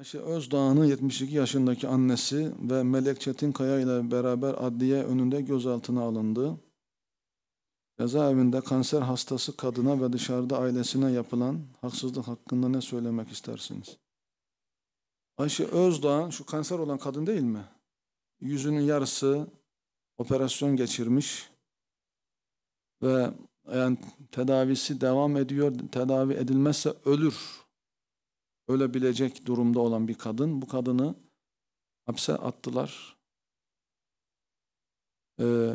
Ayşe Özdağ'ın 72 yaşındaki annesi ve Melek Çetin Kaya ile beraber adliye önünde gözaltına alındı. Cezaevinde kanser hastası kadına ve dışarıda ailesine yapılan haksızlık hakkında ne söylemek istersiniz? Ayşe Özdağ şu kanser olan kadın değil mi? Yüzünün yarısı operasyon geçirmiş ve yani tedavisi devam ediyor. Tedavi edilmezse ölür ölebilecek durumda olan bir kadın. Bu kadını hapse attılar. Ee,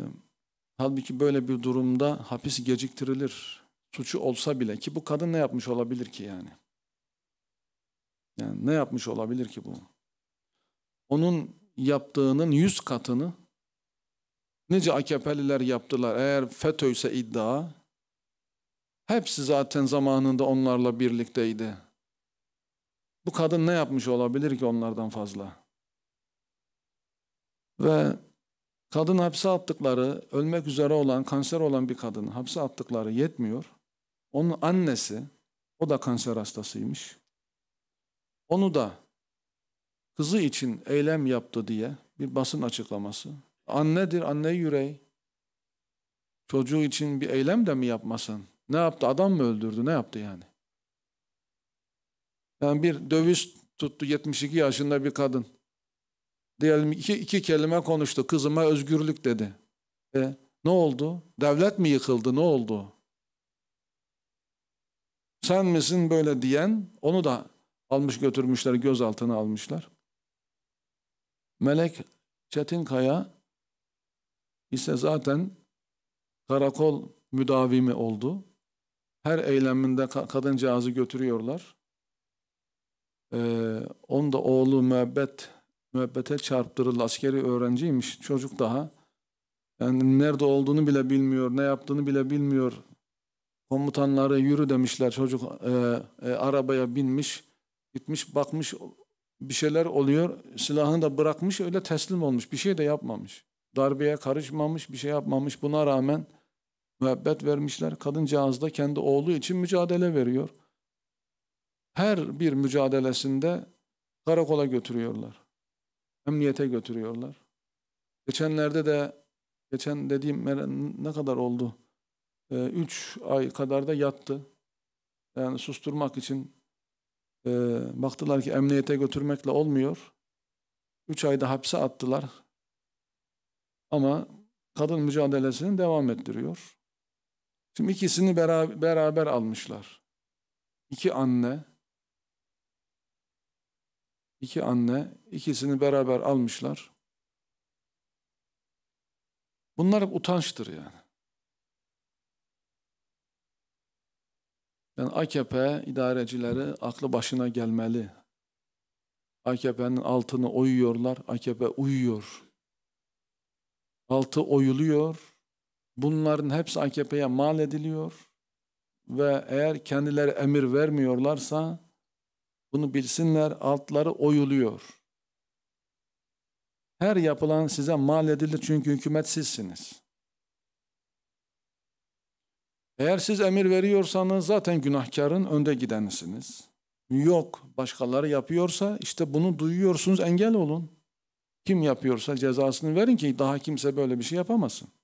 halbuki böyle bir durumda hapis geciktirilir. Suçu olsa bile ki bu kadın ne yapmış olabilir ki yani? Yani ne yapmış olabilir ki bu? Onun yaptığının yüz katını nice AKP'liler yaptılar. Eğer FETÖ ise iddia hepsi zaten zamanında onlarla birlikteydi. Bu kadın ne yapmış olabilir ki onlardan fazla? Ve kadın hapse attıkları, ölmek üzere olan, kanser olan bir kadın hapse attıkları yetmiyor. Onun annesi, o da kanser hastasıymış. Onu da kızı için eylem yaptı diye bir basın açıklaması. Annedir, anne yüreği. Çocuğu için bir eylem de mi yapmasın? Ne yaptı? Adam mı öldürdü? Ne yaptı yani? Yani bir döviz tuttu 72 yaşında bir kadın. Diyelim iki, iki kelime konuştu. Kızıma özgürlük dedi. E, ne oldu? Devlet mi yıkıldı? Ne oldu? Sen misin böyle diyen? Onu da almış götürmüşler, gözaltına almışlar. Melek Çetinkaya ise zaten karakol müdavimi oldu. Her eyleminde kadıncağızı götürüyorlar. Ee, da oğlu müebbet müebbete çarptırıldı. Askeri öğrenciymiş çocuk daha. Yani nerede olduğunu bile bilmiyor, ne yaptığını bile bilmiyor. Komutanları yürü demişler. Çocuk e, e, arabaya binmiş, gitmiş, bakmış bir şeyler oluyor. Silahını da bırakmış, öyle teslim olmuş. Bir şey de yapmamış. Darbeye karışmamış, bir şey yapmamış. Buna rağmen müebbet vermişler. Kadıncağız da kendi oğlu için mücadele veriyor her bir mücadelesinde karakola götürüyorlar. Emniyete götürüyorlar. Geçenlerde de geçen dediğim ne kadar oldu? Ee, üç ay kadar da yattı. Yani susturmak için e, baktılar ki emniyete götürmekle olmuyor. Üç ayda hapse attılar. Ama kadın mücadelesini devam ettiriyor. Şimdi ikisini beraber, beraber almışlar. İki anne iki anne, ikisini beraber almışlar. Bunlar hep utançtır yani. Yani AKP idarecileri aklı başına gelmeli. AKP'nin altını oyuyorlar, AKP uyuyor. Altı oyuluyor. Bunların hepsi AKP'ye mal ediliyor. Ve eğer kendileri emir vermiyorlarsa bunu bilsinler altları oyuluyor. Her yapılan size mal edildi çünkü hükümetsizsiniz. Eğer siz emir veriyorsanız zaten günahkarın önde gidenisiniz. Yok başkaları yapıyorsa işte bunu duyuyorsunuz engel olun. Kim yapıyorsa cezasını verin ki daha kimse böyle bir şey yapamasın.